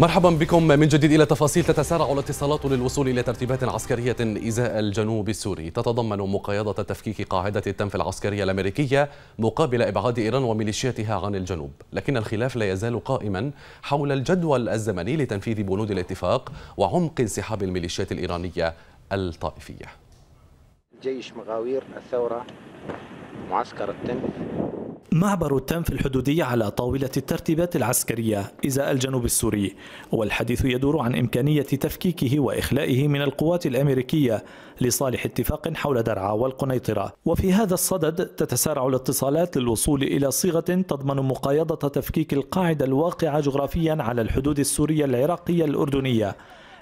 مرحبا بكم من جديد الى تفاصيل تتسارع الاتصالات للوصول الى ترتيبات عسكريه ازاء الجنوب السوري تتضمن مقايضه تفكيك قاعده التنف العسكريه الامريكيه مقابل ابعاد ايران وميليشياتها عن الجنوب لكن الخلاف لا يزال قائما حول الجدول الزمني لتنفيذ بنود الاتفاق وعمق انسحاب الميليشيات الايرانيه الطائفيه جيش مغاوير الثوره معسكر التنف معبر التنف الحدودي على طاولة الترتيبات العسكرية إزاء الجنوب السوري والحديث يدور عن إمكانية تفكيكه وإخلائه من القوات الأمريكية لصالح اتفاق حول درعا والقنيطرة وفي هذا الصدد تتسارع الاتصالات للوصول إلى صيغة تضمن مقايضة تفكيك القاعدة الواقعة جغرافيا على الحدود السورية العراقية الأردنية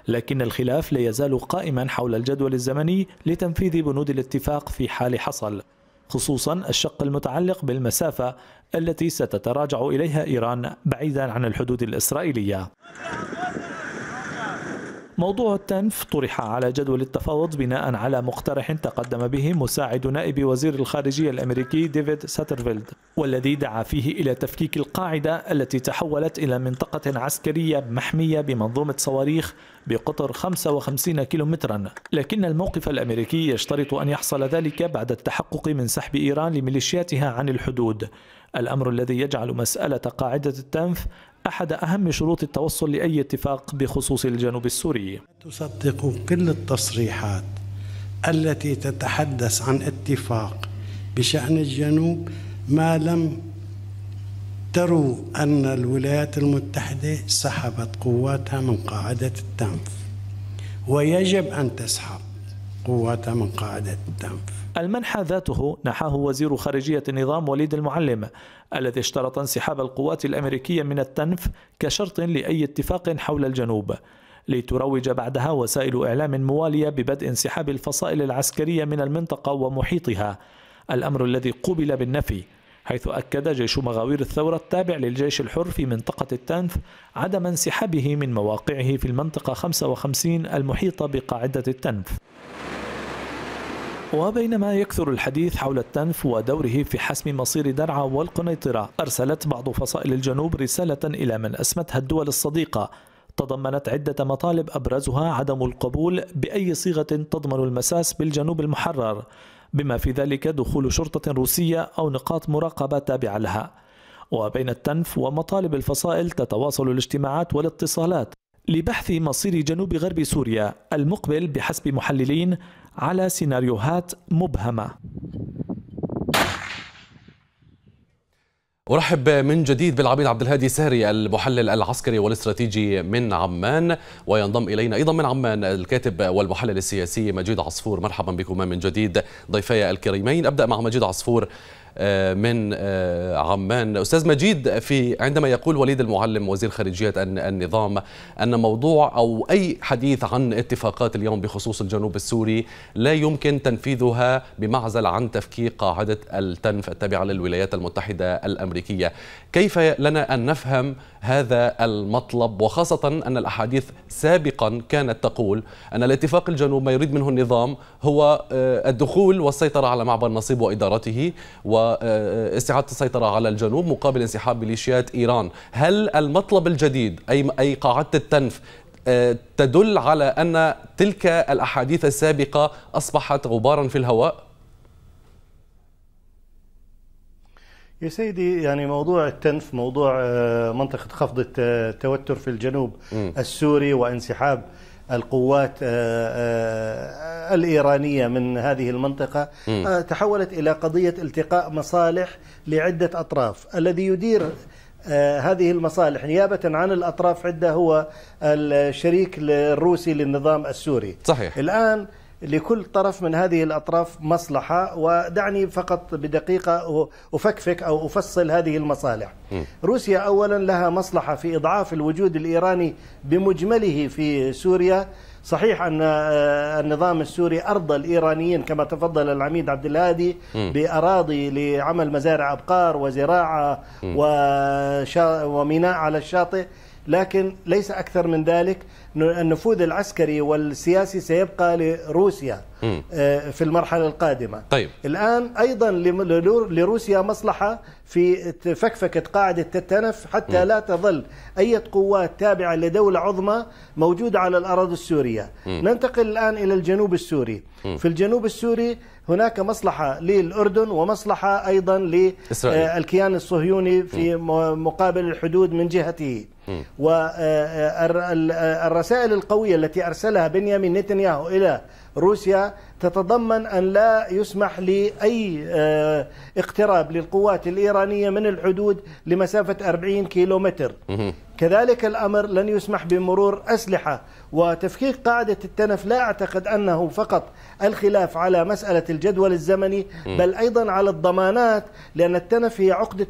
لكن الخلاف لا يزال قائما حول الجدول الزمني لتنفيذ بنود الاتفاق في حال حصل خصوصا الشق المتعلق بالمسافة التي ستتراجع إليها إيران بعيدا عن الحدود الإسرائيلية موضوع التنف طرح على جدول التفاوض بناء على مقترح تقدم به مساعد نائب وزير الخارجية الأمريكي ديفيد ساترفيلد والذي دعا فيه إلى تفكيك القاعدة التي تحولت إلى منطقة عسكرية محمية بمنظومة صواريخ بقطر 55 كيلومترا لكن الموقف الأمريكي يشترط أن يحصل ذلك بعد التحقق من سحب إيران لميليشياتها عن الحدود الأمر الذي يجعل مسألة قاعدة التنف أحد أهم شروط التوصل لأي اتفاق بخصوص الجنوب السوري تصدق كل التصريحات التي تتحدث عن اتفاق بشأن الجنوب ما لم تروا أن الولايات المتحدة سحبت قواتها من قاعدة التنف ويجب أن تسحب قواتها من قاعدة التنف المنحى ذاته نحاه وزير خارجية النظام وليد المعلم الذي اشترط انسحاب القوات الأمريكية من التنف كشرط لأي اتفاق حول الجنوب لتروج بعدها وسائل إعلام موالية ببدء انسحاب الفصائل العسكرية من المنطقة ومحيطها الأمر الذي قوبل بالنفي حيث أكد جيش مغاوير الثورة التابع للجيش الحر في منطقة التنف عدم انسحابه من مواقعه في المنطقة 55 المحيطة بقاعدة التنف وبينما يكثر الحديث حول التنف ودوره في حسم مصير درعا والقنيطرة أرسلت بعض فصائل الجنوب رسالة إلى من أسمتها الدول الصديقة تضمنت عدة مطالب أبرزها عدم القبول بأي صيغة تضمن المساس بالجنوب المحرر بما في ذلك دخول شرطة روسية أو نقاط مراقبة تابعة لها وبين التنف ومطالب الفصائل تتواصل الاجتماعات والاتصالات لبحث مصير جنوب غرب سوريا المقبل بحسب محللين على سيناريوهات مبهمة أرحب من جديد بالعميد عبد الهادي سهري المحلل العسكري والاستراتيجي من عمان وينضم إلينا أيضا من عمان الكاتب والمحلل السياسي مجيد عصفور مرحبا بكما من جديد ضيفي الكريمين أبدأ مع مجيد عصفور آه، من آه، عمان أستاذ مجيد في عندما يقول وليد المعلم وزير خارجية النظام أن موضوع أو أي حديث عن اتفاقات اليوم بخصوص الجنوب السوري لا يمكن تنفيذها بمعزل عن تفكيك قاعدة التنف التابعة للولايات المتحدة الأمريكية كيف لنا أن نفهم هذا المطلب وخاصة أن الأحاديث سابقا كانت تقول أن الاتفاق الجنوب ما يريد منه النظام هو آه، الدخول والسيطرة على معبر نصيب وإدارته و واستعادة السيطرة على الجنوب مقابل انسحاب ميليشيات إيران هل المطلب الجديد أي أي قاعدة التنف آه، تدل على أن تلك الأحاديث السابقة أصبحت غبارا في الهواء؟ يا سيدي يعني موضوع التنف موضوع آه، منطقة خفض التوتر في الجنوب السوري وانسحاب القوات آه، آه، الإيرانية من هذه المنطقة آه، تحولت إلى قضية التقاء مصالح لعدة أطراف الذي يدير هذه المصالح نيابة عن الأطراف عدة هو الشريك الروسي للنظام السوري صحيح الآن لكل طرف من هذه الأطراف مصلحة ودعني فقط بدقيقة أفكفك أو أفصل هذه المصالح روسيا أولا لها مصلحة في إضعاف الوجود الإيراني بمجمله في سوريا صحيح أن النظام السوري أرضى الإيرانيين كما تفضل العميد عبد الهادي بأراضي لعمل مزارع أبقار وزراعة وميناء على الشاطئ لكن ليس أكثر من ذلك النفوذ العسكري والسياسي سيبقى لروسيا آه، في المرحلة القادمة طيب. الآن أيضا لروسيا مصلحة في فكفكة قاعدة التنف حتى م. لا تظل أي قوات تابعة لدولة عظمى موجودة على الأراضي السورية م. ننتقل الآن إلى الجنوب السوري م. في الجنوب السوري هناك مصلحة للأردن ومصلحة أيضا للكيان آه، الصهيوني في مقابل الحدود من جهته والرسائل آه، القوية التي أرسلها بنيامين نتنياهو إلى Rússia تتضمن أن لا يسمح لأي آه، اقتراب للقوات الإيرانية من الحدود لمسافة 40 كيلومتر كذلك الأمر لن يسمح بمرور أسلحة وتفكيك قاعدة التنف لا أعتقد أنه فقط الخلاف على مسألة الجدول الزمني بل أيضا على الضمانات لأن التنف هي عقدة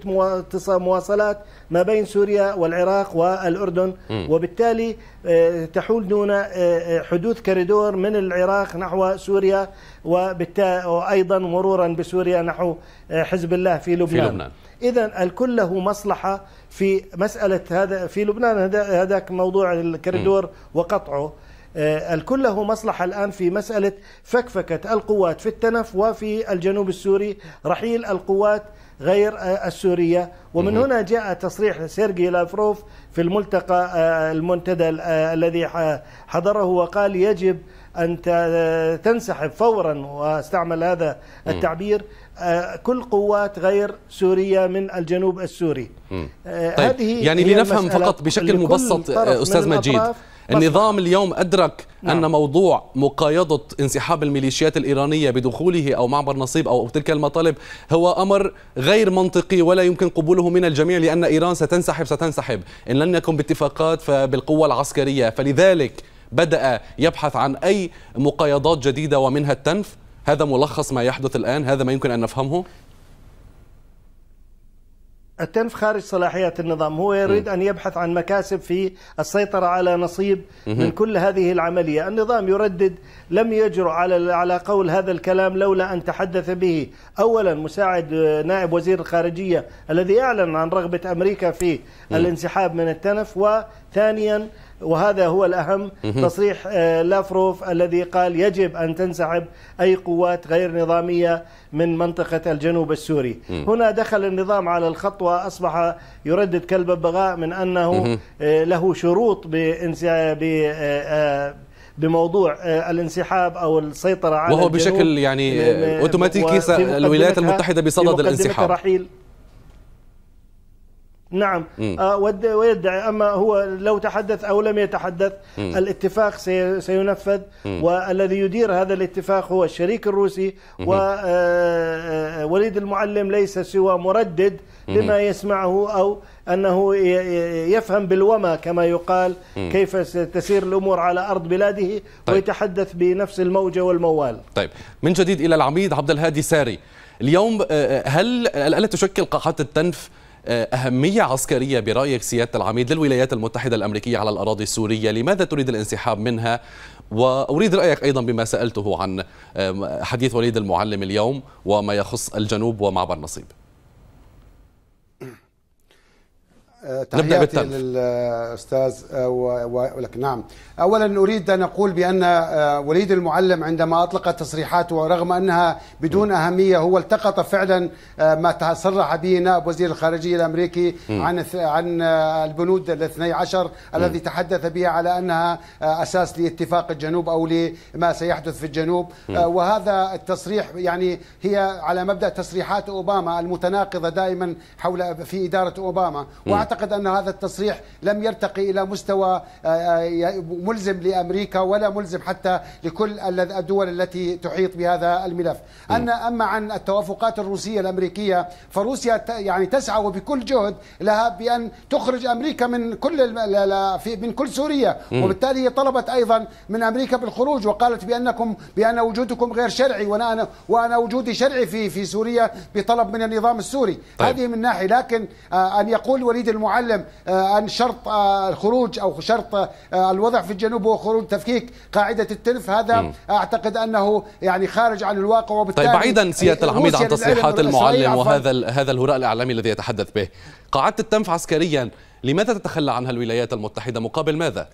مواصلات ما بين سوريا والعراق والأردن وبالتالي آه، تحول دون آه، حدوث كريدور من العراق نحو سوريا سوريا وأيضا مرورا بسوريا نحو آه، حزب الله في لبنان, في لبنان. إذا الكل له مصلحة في مسألة هذا في لبنان هذاك موضوع الكريدور وقطعه آه، الكل له مصلحة الآن في مسألة فكفكة القوات في التنف وفي الجنوب السوري رحيل القوات غير آه، السورية ومن هنا جاء تصريح سيرجي لافروف في الملتقى المنتدى الذي حضره وقال يجب أن تنسحب فورا واستعمل هذا التعبير آه، كل قوات غير سورية من الجنوب السوري آه، طيب هذه يعني لنفهم فقط بشكل مبسط آه، أستاذ مجيد النظام اليوم أدرك نعم. أن موضوع مقايضة انسحاب الميليشيات الإيرانية بدخوله أو معبر نصيب أو تلك المطالب هو أمر غير منطقي ولا يمكن قبوله من الجميع لأن إيران ستنسحب ستنسحب إن لم يكن باتفاقات فبالقوة العسكرية فلذلك بدأ يبحث عن أي مقايضات جديدة ومنها التنف هذا ملخص ما يحدث الآن هذا ما يمكن أن نفهمه التنف خارج صلاحيات النظام هو يريد م. أن يبحث عن مكاسب في السيطرة على نصيب م. من كل هذه العملية النظام يردد لم يجرؤ على على قول هذا الكلام لولا أن تحدث به أولا مساعد آه، نائب وزير الخارجية الذي أعلن عن رغبة أمريكا في م. الانسحاب من التنف وثانيا وهذا هو الأهم تصريح آه، لافروف الذي قال يجب أن تنسحب أي قوات غير نظامية من منطقة الجنوب السوري هنا دخل النظام على الخط وأصبح يردد كالببغاء من أنه آه، له شروط آه، بموضوع الانسحاب او السيطره على وهو بشكل يعني اوتوماتيكي الولايات المتحده بصدد الانسحاب نعم آه، ويدعي أما هو لو تحدث أو لم يتحدث م. الاتفاق سينفذ م. والذي يدير هذا الاتفاق هو الشريك الروسي ووليد آه، آه، المعلم ليس سوى مردد لما يسمعه أو أنه يفهم بالوما كما يقال كيف ستسير الأمور على أرض بلاده طيب. ويتحدث بنفس الموجة والموال طيب من جديد إلى العميد عبد الهادي ساري اليوم هل ألا تشكل قاعات التنف أهمية عسكرية برأيك سيادة العميد للولايات المتحدة الأمريكية على الأراضي السورية لماذا تريد الانسحاب منها وأريد رأيك أيضا بما سألته عن حديث وليد المعلم اليوم وما يخص الجنوب ومعبر نصيب آه، نبدا بالتلف للاستاذ آه، ولك نعم اولا اريد ان اقول بان آه، وليد المعلم عندما اطلق تصريحاته ورغم انها بدون اهميه هو التقط فعلا ما صرح به نائب وزير الخارجيه الامريكي عن عن البنود الاثني عشر الذي تحدث بها على انها اساس لاتفاق الجنوب او لما سيحدث في الجنوب وهذا التصريح يعني هي على مبدا تصريحات اوباما المتناقضه دائما حول في اداره اوباما أعتقد أن هذا التصريح لم يرتقي إلى مستوى آه، آه، ملزم لأمريكا ولا ملزم حتى لكل الدول التي تحيط بهذا الملف نعم. أن أما عن التوافقات الروسية الأمريكية فروسيا يعني تسعى وبكل جهد لها بأن تخرج أمريكا من كل من كل سوريا وبالتالي هي طلبت أيضا من أمريكا بالخروج وقالت بأنكم بأن وجودكم غير شرعي وأنا وأنا وجودي شرعي في في سوريا بطلب من النظام السوري طيب. هذه من ناحية لكن آه، أن يقول وليد المعلم آه، عن شرط آه، الخروج او شرط آه، الوضع في الجنوب هو خروج تفكيك قاعده التلف هذا م. اعتقد انه يعني خارج عن الواقع وبالتالي طيب بعيدا إيه، سياده العميد عن تصريحات المعلم وهذا هذا الهراء الاعلامي الذي يتحدث به قاعده التنف عسكريا لماذا تتخلى عنها الولايات المتحده مقابل ماذا؟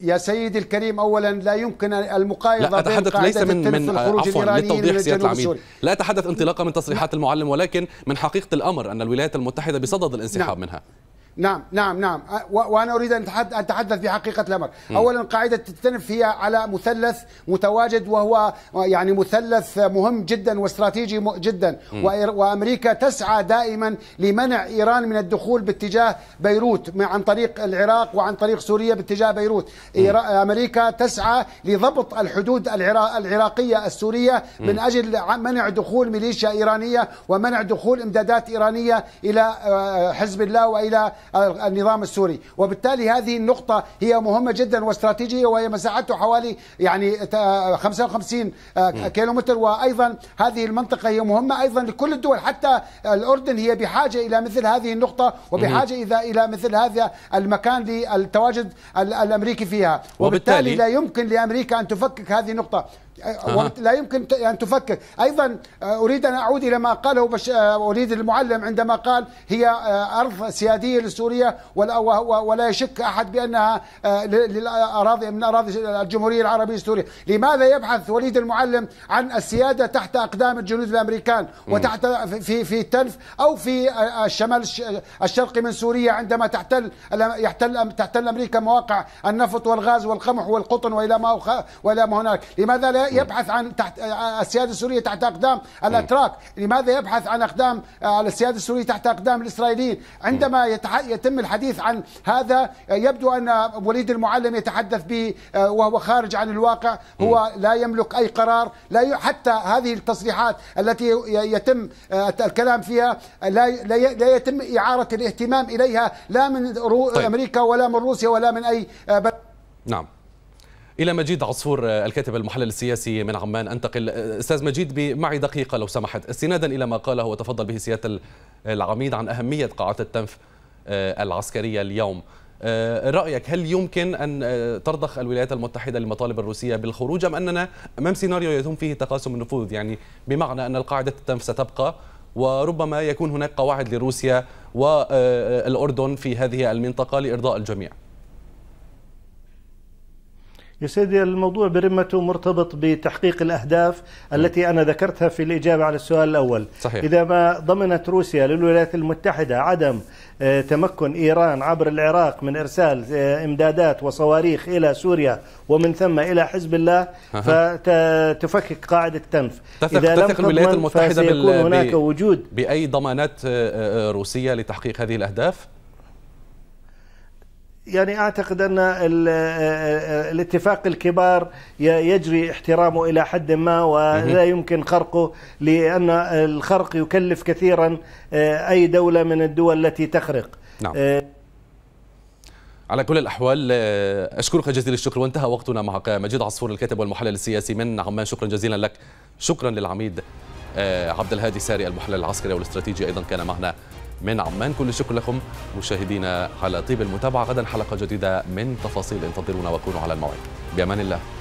يا سيدي الكريم اولا لا يمكن المقايضه لا اتحدث ليس من من عفوا للتوضيح سياده العميد لا اتحدث انطلاقا من تصريحات المعلم ولكن من حقيقه الامر ان الولايات المتحده بصدد الانسحاب نعم. منها نعم نعم نعم وانا اريد ان اتحدث في حقيقه الامر، اولا قاعده التنف هي على مثلث متواجد وهو يعني مثلث مهم جدا واستراتيجي جدا وامريكا تسعى دائما لمنع ايران من الدخول باتجاه بيروت عن طريق العراق وعن طريق سوريا باتجاه بيروت، امريكا تسعى لضبط الحدود العراقيه السوريه من اجل منع دخول ميليشيا ايرانيه ومنع دخول امدادات ايرانيه الى آه، حزب الله والى آه، النظام السوري وبالتالي هذه النقطة هي مهمة جدا واستراتيجية وهي مساحته حوالي يعني 55 آه، كيلومتر وأيضا هذه المنطقة هي مهمة أيضا لكل الدول حتى الأردن هي بحاجة إلى مثل هذه النقطة وبحاجة إذا إلى مثل هذا المكان للتواجد الأمريكي فيها وبالتالي, وبالتالي لا يمكن لأمريكا أن تفكك هذه النقطة أه. لا يمكن أن تفكك أيضا أه، أريد أن أعود إلى ما قاله بش... أه، أريد المعلم عندما قال هي أه، أرض سيادية لسوريا ولا, ولا يشك أحد بأنها للأراضي من أراضي الجمهورية العربية السورية لماذا يبحث وليد المعلم عن السيادة تحت أقدام الجنود الأمريكان وتحت في في تلف أو في الشمال الشرقي من سوريا عندما تحتل يحتل تحتل أمريكا مواقع النفط والغاز والقمح والقطن وإلى ما وإلى ما هناك لماذا لا يبحث عن تحت آه، السياده السوريه تحت اقدام الاتراك؟ لماذا يبحث عن اقدام آه، السياده السوريه تحت اقدام الاسرائيليين؟ عندما يتم الحديث عن هذا آه، يبدو ان وليد المعلم يتحدث به وهو خارج عن الواقع هو لا يملك اي قرار لا حتى هذه التصريحات التي يتم الكلام فيها لا لا يتم اعاره الاهتمام اليها لا من طيب. امريكا ولا من روسيا ولا من اي بلد نعم الى مجيد عصفور آه، الكاتب المحلل السياسي من عمان انتقل آه، استاذ مجيد معي دقيقه لو سمحت استنادا الى ما قاله وتفضل به سياده العميد عن اهميه قاعه التنف آه، العسكريه اليوم رايك هل يمكن ان ترضخ الولايات المتحده للمطالب الروسيه بالخروج ام اننا امام سيناريو يتم فيه تقاسم النفوذ يعني بمعنى ان قاعده التنف ستبقى وربما يكون هناك قواعد لروسيا والاردن في هذه المنطقه لارضاء الجميع يا سيدي الموضوع برمته مرتبط بتحقيق الأهداف التي أنا ذكرتها في الإجابة على السؤال الأول صحيح. إذا ما ضمنت روسيا للولايات المتحدة عدم آه، تمكن إيران عبر العراق من إرسال آه، إمدادات وصواريخ إلى سوريا ومن ثم إلى حزب الله فتفكك قاعدة تنف تثق إذا تثق لم تضمن الولايات المتحدة فسيكون هناك وجود بأي ضمانات آه، روسية لتحقيق هذه الأهداف يعني اعتقد ان آه، آه، آه، الاتفاق الكبار يجري احترامه الى حد ما ولا يمكن خرقه لان الخرق يكلف كثيرا اي دوله من الدول التي تخرق نعم. على كل الأحوال أشكرك جزيل الشكر وانتهى وقتنا معك مجيد عصفور الكاتب والمحلل السياسي من عمان شكرا جزيلا لك شكرا للعميد عبد الهادي ساري المحلل العسكري والاستراتيجي أيضا كان معنا من عمان كل الشكر لكم مشاهدينا على طيب المتابعة غدا حلقة جديدة من تفاصيل انتظرونا وكونوا على الموعد بأمان الله